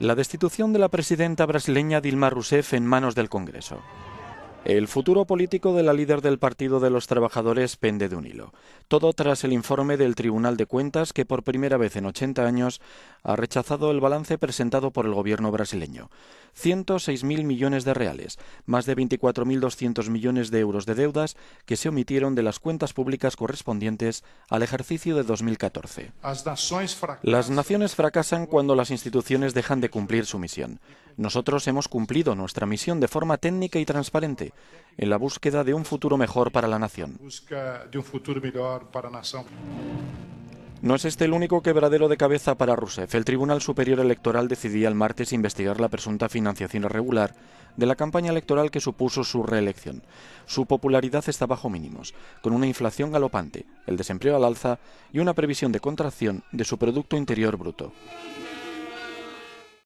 la destitución de la presidenta brasileña Dilma Rousseff en manos del Congreso. El futuro político de la líder del Partido de los Trabajadores pende de un hilo. Todo tras el informe del Tribunal de Cuentas que por primera vez en 80 años ha rechazado el balance presentado por el gobierno brasileño. 106.000 millones de reales, más de 24.200 millones de euros de deudas que se omitieron de las cuentas públicas correspondientes al ejercicio de 2014. Las naciones fracasan cuando las instituciones dejan de cumplir su misión. Nosotros hemos cumplido nuestra misión de forma técnica y transparente, en la búsqueda de un futuro mejor para la nación. No es este el único quebradero de cabeza para Rousseff. El Tribunal Superior Electoral decidía el martes investigar la presunta financiación irregular de la campaña electoral que supuso su reelección. Su popularidad está bajo mínimos, con una inflación galopante, el desempleo al alza y una previsión de contracción de su Producto Interior Bruto.